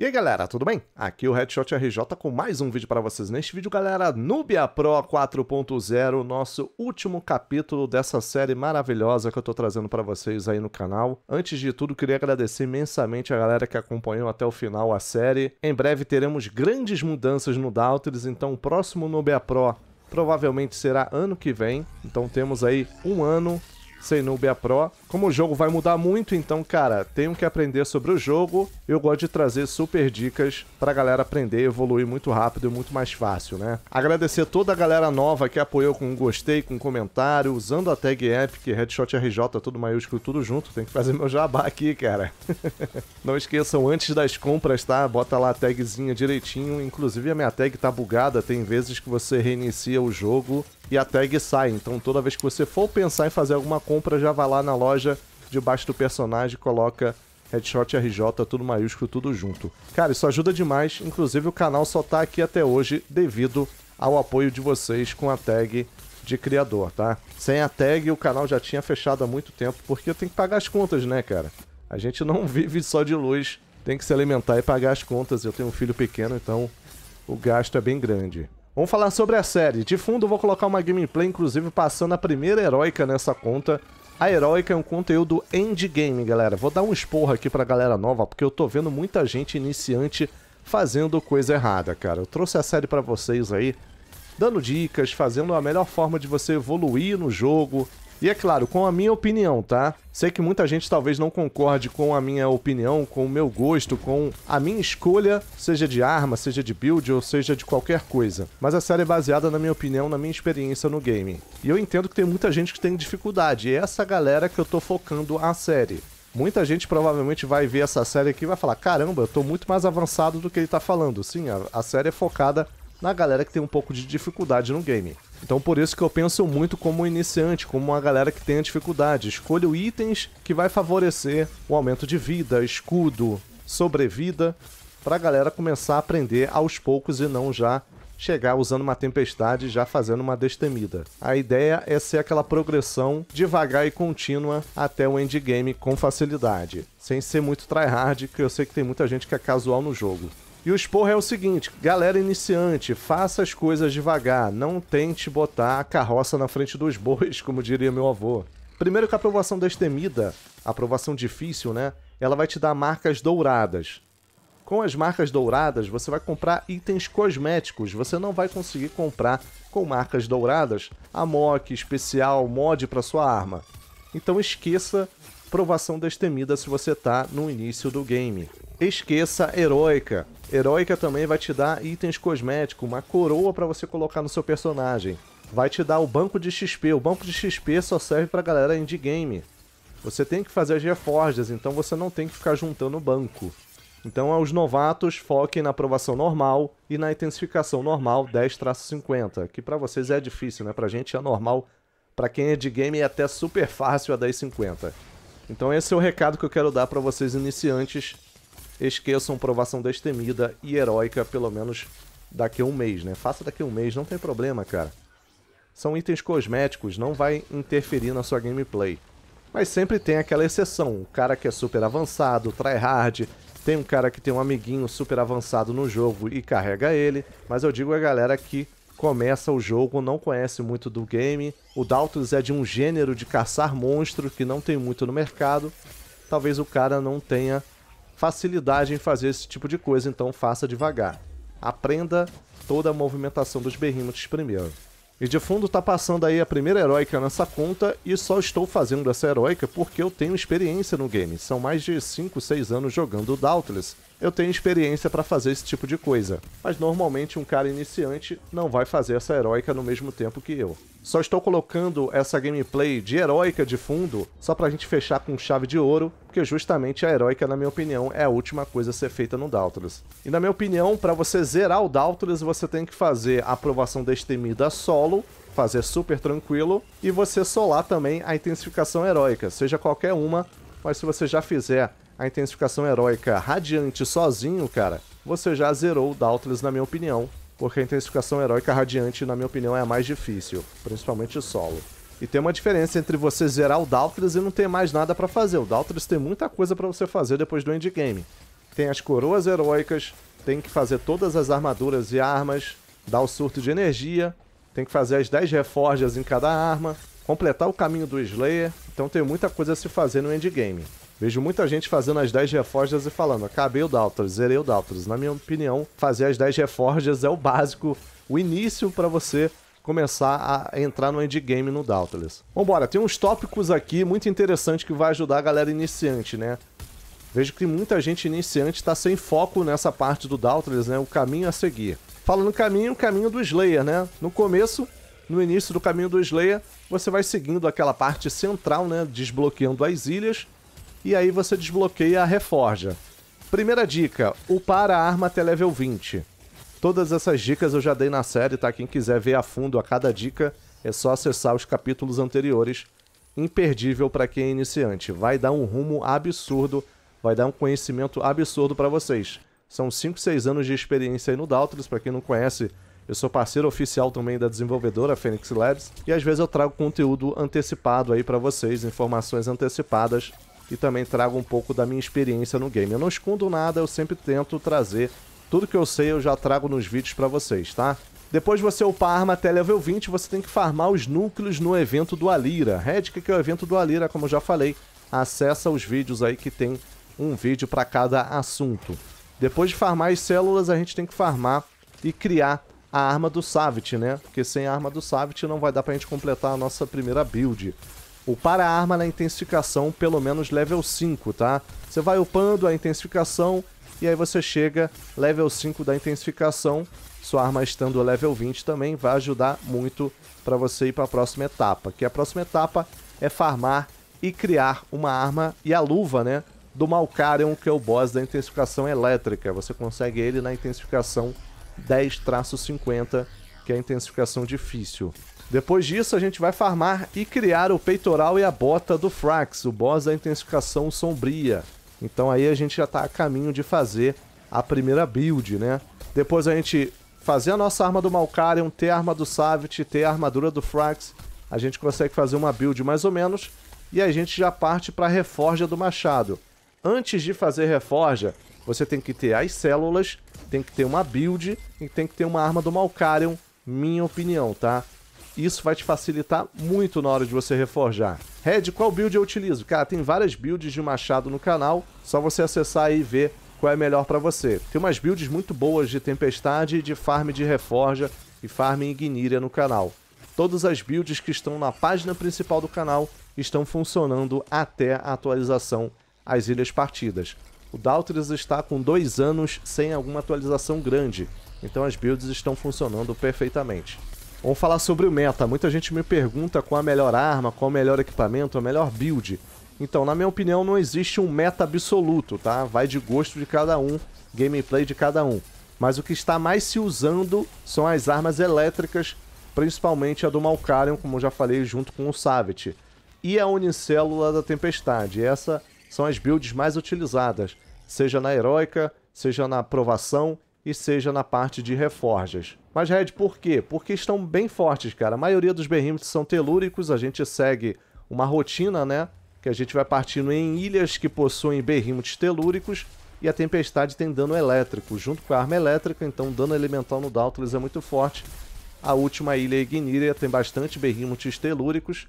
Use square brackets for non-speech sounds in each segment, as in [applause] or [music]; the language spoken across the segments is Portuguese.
E aí galera, tudo bem? Aqui é o Headshot RJ com mais um vídeo para vocês. Neste vídeo, galera, Nubia Pro 4.0, nosso último capítulo dessa série maravilhosa que eu estou trazendo para vocês aí no canal. Antes de tudo, queria agradecer imensamente a galera que acompanhou até o final a série. Em breve teremos grandes mudanças no Doubters, então o próximo Nubia Pro provavelmente será ano que vem. Então temos aí um ano sem Nubia Pro. Como o jogo vai mudar muito, então, cara, tenho que aprender sobre o jogo. Eu gosto de trazer super dicas pra galera aprender e evoluir muito rápido e muito mais fácil, né? Agradecer toda a galera nova que apoiou com um gostei, com um comentário, usando a tag Epic, Headshot RJ, tudo maiúsculo, tudo junto. Tem que fazer meu jabá aqui, cara. [laughs] Não esqueçam, antes das compras, tá? Bota lá a tagzinha direitinho. Inclusive, a minha tag tá bugada. Tem vezes que você reinicia o jogo e a tag sai. Então toda vez que você for pensar em fazer alguma compra, já vai lá na loja debaixo do personagem, coloca Headshot RJ, tudo maiúsculo, tudo junto. Cara, isso ajuda demais. Inclusive o canal só tá aqui até hoje devido ao apoio de vocês com a tag de criador, tá? Sem a tag o canal já tinha fechado há muito tempo, porque tem que pagar as contas, né, cara? A gente não [laughs] vive só de luz, tem que se alimentar e pagar as contas. Eu tenho um filho pequeno, então o gasto é bem grande. Vamos falar sobre a série. De fundo, vou colocar uma gameplay, inclusive, passando a primeira heróica nessa conta. A heróica é um conteúdo endgame, galera. Vou dar um esporro aqui pra galera nova, porque eu tô vendo muita gente iniciante fazendo coisa errada, cara. Eu trouxe a série para vocês aí, dando dicas, fazendo a melhor forma de você evoluir no jogo, e é claro, com a minha opinião, tá? Sei que muita gente talvez não concorde com a minha opinião, com o meu gosto, com a minha escolha, seja de arma, seja de build ou seja de qualquer coisa. Mas a série é baseada na minha opinião, na minha experiência no game. E eu entendo que tem muita gente que tem dificuldade, e é essa galera que eu tô focando a série. Muita gente provavelmente vai ver essa série aqui e vai falar: caramba, eu tô muito mais avançado do que ele tá falando. Sim, a, a série é focada na galera que tem um pouco de dificuldade no game. Então por isso que eu penso muito como iniciante, como uma galera que a dificuldade. Escolho itens que vai favorecer o aumento de vida, escudo, sobrevida, para a galera começar a aprender aos poucos e não já chegar usando uma tempestade já fazendo uma destemida. A ideia é ser aquela progressão devagar e contínua até o endgame com facilidade, sem ser muito tryhard, que eu sei que tem muita gente que é casual no jogo. E o esporro é o seguinte, galera iniciante, faça as coisas devagar, não tente botar a carroça na frente dos bois, [laughs] como diria meu avô. Primeiro que a aprovação destemida, a aprovação difícil, né? Ela vai te dar marcas douradas. Com as marcas douradas, você vai comprar itens cosméticos. Você não vai conseguir comprar com marcas douradas a mock especial, mod para sua arma. Então esqueça provação destemida se você tá no início do game. Esqueça heróica. Heróica também vai te dar itens cosméticos, uma coroa para você colocar no seu personagem. Vai te dar o banco de XP. O banco de XP só serve pra galera indie game. Você tem que fazer as reforjas, então você não tem que ficar juntando o banco. Então, aos novatos, foquem na aprovação normal e na intensificação normal 10-50, que para vocês é difícil, né? Pra gente é normal, para quem é de game é até super fácil a 10-50. Então esse é o recado que eu quero dar para vocês iniciantes Esqueçam provação destemida e heróica, pelo menos daqui a um mês, né? Faça daqui a um mês, não tem problema, cara. São itens cosméticos, não vai interferir na sua gameplay. Mas sempre tem aquela exceção, o cara que é super avançado, tryhard, tem um cara que tem um amiguinho super avançado no jogo e carrega ele, mas eu digo a galera que começa o jogo, não conhece muito do game, o Daltus é de um gênero de caçar monstro que não tem muito no mercado, talvez o cara não tenha facilidade em fazer esse tipo de coisa, então faça devagar. Aprenda toda a movimentação dos berrímotes primeiro. E de fundo tá passando aí a primeira heróica nessa conta e só estou fazendo essa heróica porque eu tenho experiência no game. São mais de 5, 6 anos jogando Dauntless eu tenho experiência para fazer esse tipo de coisa, mas normalmente um cara iniciante não vai fazer essa heróica no mesmo tempo que eu. Só estou colocando essa gameplay de heróica de fundo só pra gente fechar com chave de ouro, porque justamente a heróica, na minha opinião, é a última coisa a ser feita no Dauntless. E na minha opinião, para você zerar o Dauntless, você tem que fazer a aprovação destemida solo, fazer super tranquilo, e você solar também a intensificação heróica, seja qualquer uma, mas se você já fizer a intensificação heróica radiante sozinho, cara, você já zerou o Dauntless, na minha opinião. Porque a intensificação heróica radiante, na minha opinião, é a mais difícil, principalmente solo. E tem uma diferença entre você zerar o Dauntless e não ter mais nada para fazer. O Dauntless tem muita coisa para você fazer depois do endgame. Tem as coroas heróicas, tem que fazer todas as armaduras e armas, dar o surto de energia, tem que fazer as 10 reforjas em cada arma, completar o caminho do Slayer, então tem muita coisa a se fazer no endgame. Vejo muita gente fazendo as 10 reforjas e falando, acabei o Daltors, zerei o Daltors. Na minha opinião, fazer as 10 reforjas é o básico, o início para você começar a entrar no endgame no Dauntless. Vambora, tem uns tópicos aqui muito interessantes que vai ajudar a galera iniciante, né? Vejo que muita gente iniciante está sem foco nessa parte do Dauntless, né? O caminho a seguir. Falando caminho, o caminho do Slayer, né? No começo, no início do caminho do Slayer, você vai seguindo aquela parte central, né? Desbloqueando as ilhas e aí você desbloqueia a reforja. Primeira dica: upar a arma até level 20. Todas essas dicas eu já dei na série, tá? Quem quiser ver a fundo a cada dica, é só acessar os capítulos anteriores. Imperdível para quem é iniciante. Vai dar um rumo absurdo, vai dar um conhecimento absurdo para vocês. São 5, 6 anos de experiência aí no Daltris, para quem não conhece, eu sou parceiro oficial também da desenvolvedora Phoenix Labs e às vezes eu trago conteúdo antecipado aí para vocês, informações antecipadas e também trago um pouco da minha experiência no game. Eu não escondo nada, eu sempre tento trazer tudo que eu sei, eu já trago nos vídeos para vocês, tá? Depois de você upar a arma até level 20, você tem que farmar os núcleos no evento do Alira. Redka, que é o evento do Alira, como eu já falei, acessa os vídeos aí que tem um vídeo para cada assunto. Depois de farmar as células, a gente tem que farmar e criar a arma do Savit, né? Porque sem a arma do Savit não vai dar pra gente completar a nossa primeira build. O a arma na intensificação pelo menos level 5, tá? Você vai upando a intensificação e aí você chega level 5 da intensificação, sua arma estando level 20 também vai ajudar muito para você ir para a próxima etapa, que a próxima etapa é farmar e criar uma arma e a luva, né, do Malkarion, que é o boss da intensificação elétrica. Você consegue ele na intensificação 10-50, que é a intensificação difícil. Depois disso, a gente vai farmar e criar o peitoral e a bota do Frax, o boss da intensificação sombria. Então aí a gente já está a caminho de fazer a primeira build, né? Depois a gente fazer a nossa arma do Malkarion, ter a arma do Savit, ter a armadura do Frax, a gente consegue fazer uma build mais ou menos, e a gente já parte para a reforja do machado. Antes de fazer reforja, você tem que ter as células, tem que ter uma build e tem que ter uma arma do Malkarion, minha opinião, tá? Isso vai te facilitar muito na hora de você reforjar. Red, qual build eu utilizo? Cara, tem várias builds de machado no canal, só você acessar aí e ver qual é melhor para você. Tem umas builds muito boas de tempestade, de farm de reforja e farm em no canal. Todas as builds que estão na página principal do canal estão funcionando até a atualização às Ilhas Partidas. O Daltris está com dois anos sem alguma atualização grande, então as builds estão funcionando perfeitamente. Vamos falar sobre o meta. Muita gente me pergunta qual a melhor arma, qual o melhor equipamento, a melhor build. Então, na minha opinião, não existe um meta absoluto, tá? Vai de gosto de cada um, gameplay de cada um. Mas o que está mais se usando são as armas elétricas, principalmente a do Malkarion, como eu já falei, junto com o Savage. E a Unicélula da Tempestade. Essas são as builds mais utilizadas, seja na heróica, seja na aprovação e seja na parte de reforjas. Mas, Red, por quê? Porque estão bem fortes, cara. A maioria dos berrímetros são telúricos, a gente segue uma rotina, né? Que a gente vai partindo em ilhas que possuem berrímetros telúricos e a tempestade tem dano elétrico, junto com a arma elétrica, então o dano elemental no Dauntless é muito forte. A última ilha é Igníria tem bastante berrímetros telúricos,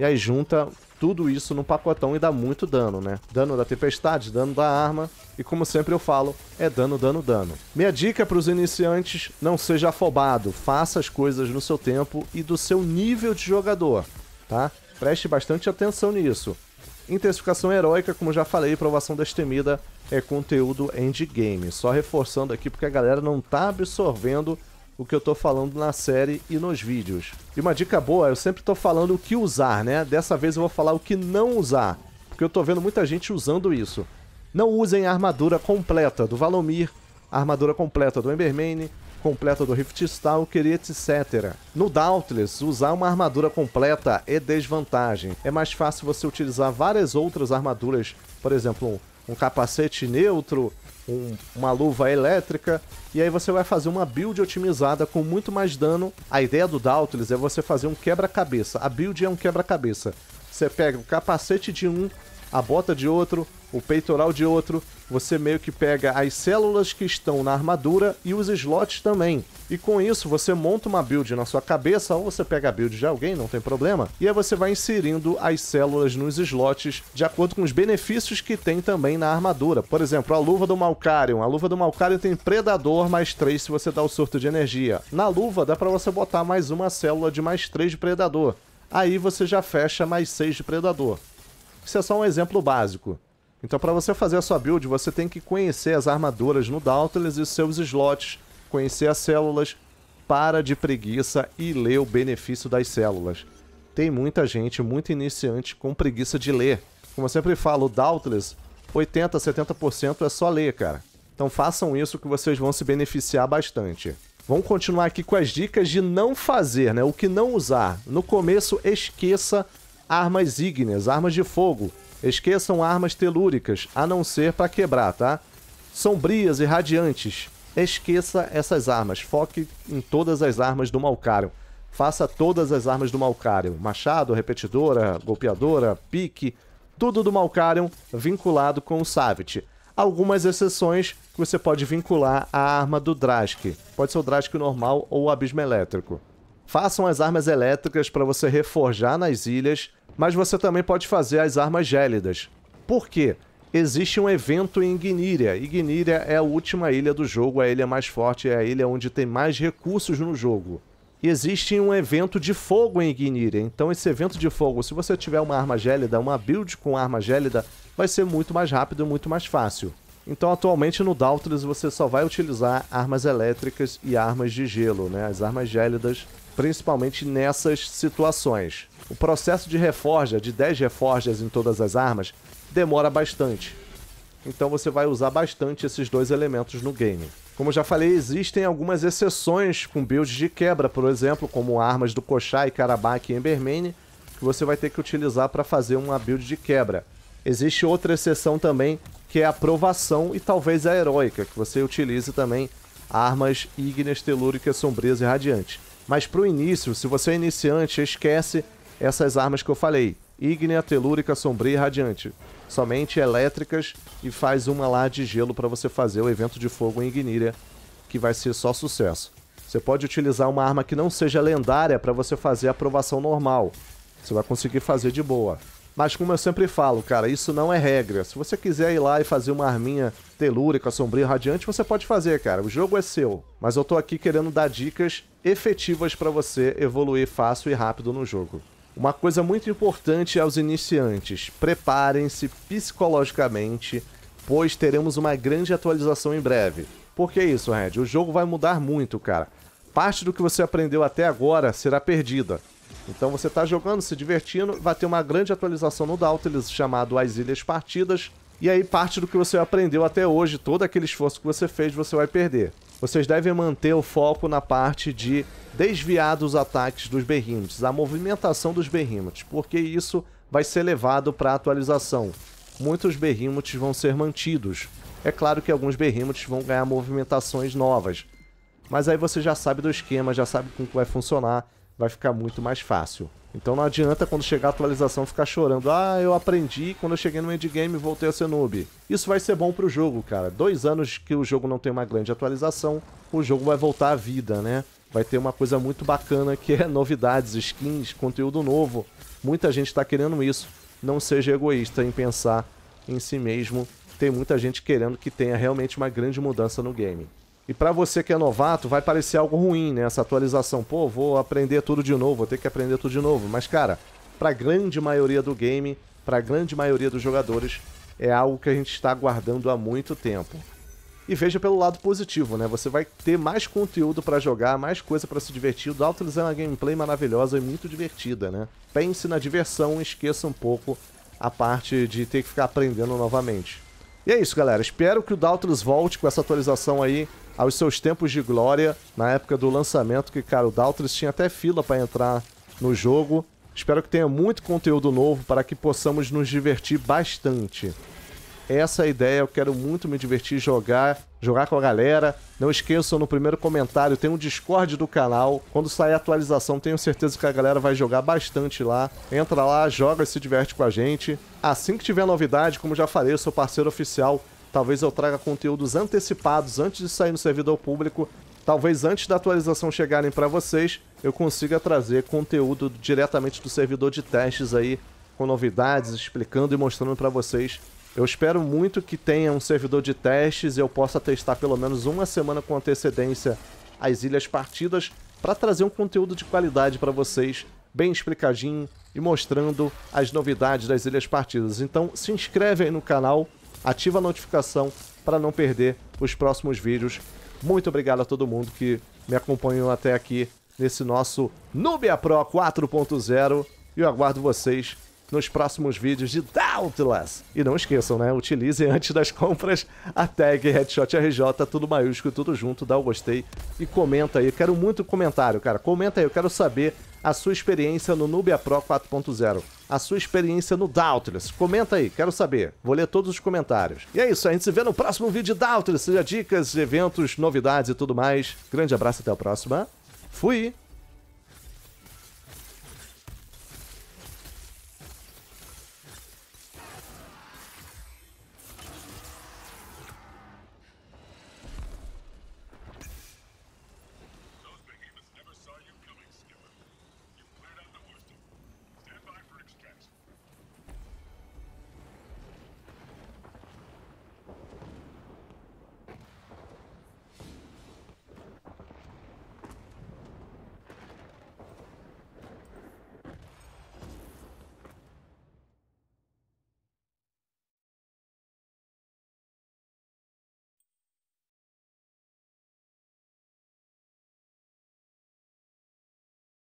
e aí junta tudo isso num pacotão e dá muito dano, né? Dano da tempestade, dano da arma, e como sempre eu falo, é dano, dano, dano. Minha dica para os iniciantes, não seja afobado, faça as coisas no seu tempo e do seu nível de jogador, tá? Preste bastante atenção nisso. Intensificação heróica, como já falei, provação destemida é conteúdo endgame. Só reforçando aqui porque a galera não tá absorvendo o que eu tô falando na série e nos vídeos. E uma dica boa, eu sempre tô falando o que usar, né? Dessa vez eu vou falar o que não usar, porque eu tô vendo muita gente usando isso. Não usem a armadura completa do Valomir, a armadura completa do Embermane, completa do Riftstalker e etc. No Doubtless, usar uma armadura completa é desvantagem. É mais fácil você utilizar várias outras armaduras, por exemplo, um, um capacete neutro, um, uma luva elétrica, e aí você vai fazer uma build otimizada com muito mais dano. A ideia do Dautilus é você fazer um quebra-cabeça. A build é um quebra-cabeça. Você pega o capacete de um, a bota de outro, o peitoral de outro, você meio que pega as células que estão na armadura e os slots também. E com isso você monta uma build na sua cabeça, ou você pega a build de alguém, não tem problema, e aí você vai inserindo as células nos slots de acordo com os benefícios que tem também na armadura. Por exemplo, a luva do Malkarion. A luva do Malkarion tem Predador mais 3 se você dá o surto de energia. Na luva dá pra você botar mais uma célula de mais 3 de Predador. Aí você já fecha mais 6 de Predador. Isso é só um exemplo básico. Então, para você fazer a sua build, você tem que conhecer as armaduras no Dauntless e seus slots, conhecer as células, para de preguiça e ler o benefício das células. Tem muita gente, muito iniciante, com preguiça de ler. Como eu sempre falo, o Dauntless, 80%, 70% é só ler, cara. Então façam isso que vocês vão se beneficiar bastante. Vamos continuar aqui com as dicas de não fazer, né? O que não usar. No começo, esqueça armas ígneas, armas de fogo. Esqueçam armas telúricas, a não ser para quebrar, tá? Sombrias e radiantes. Esqueça essas armas. Foque em todas as armas do Malcário. Faça todas as armas do Malcário. Machado, repetidora, golpeadora, pique. Tudo do Malcário vinculado com o Savit. Algumas exceções que você pode vincular à arma do Drask. Pode ser o Drask normal ou o Abismo Elétrico. Façam as armas elétricas para você reforjar nas ilhas mas você também pode fazer as armas gélidas. Por quê? Existe um evento em Igníria. Igníria é a última ilha do jogo, a ilha mais forte, é a ilha onde tem mais recursos no jogo. E existe um evento de fogo em Igníria. Então, esse evento de fogo, se você tiver uma arma gélida, uma build com arma gélida, vai ser muito mais rápido e muito mais fácil. Então, atualmente no Dauntless, você só vai utilizar armas elétricas e armas de gelo, né? As armas gélidas principalmente nessas situações. O processo de reforja, de 10 reforjas em todas as armas, demora bastante. Então você vai usar bastante esses dois elementos no game. Como já falei, existem algumas exceções com builds de quebra, por exemplo, como armas do Koshai, Karabakh e Embermane, que você vai ter que utilizar para fazer uma build de quebra. Existe outra exceção também, que é a provação e talvez a heróica, que você utilize também armas ígneas, telúricas, sombrias e radiantes. Mas para o início, se você é iniciante, esquece essas armas que eu falei. Ígnea, Telúrica, Sombria e Radiante. Somente elétricas e faz uma lá de gelo para você fazer o evento de fogo em Igniria, que vai ser só sucesso. Você pode utilizar uma arma que não seja lendária para você fazer a aprovação normal. Você vai conseguir fazer de boa. Mas como eu sempre falo, cara, isso não é regra. Se você quiser ir lá e fazer uma arminha telúrica, sombria, radiante, você pode fazer, cara. O jogo é seu. Mas eu tô aqui querendo dar dicas efetivas para você evoluir fácil e rápido no jogo. Uma coisa muito importante aos iniciantes: preparem-se psicologicamente, pois teremos uma grande atualização em breve. Por que isso, Red? O jogo vai mudar muito, cara. Parte do que você aprendeu até agora será perdida então você está jogando, se divertindo, vai ter uma grande atualização no Dautilus chamado As Ilhas Partidas, e aí parte do que você aprendeu até hoje, todo aquele esforço que você fez, você vai perder. Vocês devem manter o foco na parte de desviar dos ataques dos berrimuts, a movimentação dos berrimuts, porque isso vai ser levado para atualização. Muitos berrimuts vão ser mantidos. É claro que alguns berrimuts vão ganhar movimentações novas, mas aí você já sabe do esquema, já sabe como vai funcionar, vai ficar muito mais fácil. Então não adianta quando chegar a atualização ficar chorando. Ah, eu aprendi quando eu cheguei no endgame voltei a ser noob. Isso vai ser bom pro jogo, cara. Dois anos que o jogo não tem uma grande atualização, o jogo vai voltar à vida, né? Vai ter uma coisa muito bacana que é [laughs] novidades, skins, conteúdo novo. Muita gente tá querendo isso. Não seja egoísta em pensar em si mesmo. Tem muita gente querendo que tenha realmente uma grande mudança no game. E para você que é novato, vai parecer algo ruim, né? Essa atualização. Pô, vou aprender tudo de novo, vou ter que aprender tudo de novo. Mas, cara, para a grande maioria do game, para a grande maioria dos jogadores, é algo que a gente está aguardando há muito tempo. E veja pelo lado positivo, né? Você vai ter mais conteúdo para jogar, mais coisa para se divertir. O Dautilus é uma gameplay maravilhosa e muito divertida, né? Pense na diversão, esqueça um pouco a parte de ter que ficar aprendendo novamente. E é isso, galera. Espero que o Dautilus volte com essa atualização aí aos seus tempos de glória na época do lançamento, que, cara, o Daltris tinha até fila para entrar no jogo. Espero que tenha muito conteúdo novo para que possamos nos divertir bastante. Essa é a ideia, eu quero muito me divertir, jogar, jogar com a galera. Não esqueçam no primeiro comentário, tem um Discord do canal. Quando sair a atualização, tenho certeza que a galera vai jogar bastante lá. Entra lá, joga e se diverte com a gente. Assim que tiver novidade, como já falei, eu sou parceiro oficial Talvez eu traga conteúdos antecipados antes de sair no servidor público. Talvez antes da atualização chegarem para vocês, eu consiga trazer conteúdo diretamente do servidor de testes aí, com novidades, explicando e mostrando para vocês. Eu espero muito que tenha um servidor de testes e eu possa testar pelo menos uma semana com antecedência as ilhas partidas para trazer um conteúdo de qualidade para vocês, bem explicadinho e mostrando as novidades das ilhas partidas. Então se inscreve aí no canal, ativa a notificação para não perder os próximos vídeos. Muito obrigado a todo mundo que me acompanhou até aqui nesse nosso Nubia Pro 4.0 e eu aguardo vocês nos próximos vídeos de Doubtless. E não esqueçam, né? Utilizem [laughs] antes das compras a tag HeadshotRJ, tudo maiúsculo, tudo junto, dá o gostei e comenta aí. quero muito comentário, cara. Comenta aí, eu quero saber a sua experiência no Nubia Pro 4.0 a sua experiência no Doubtless. Comenta aí, quero saber. Vou ler todos os comentários. E é isso, a gente se vê no próximo vídeo de Doubtless, seja dicas, eventos, novidades e tudo mais. Grande abraço, até a próxima. Fui!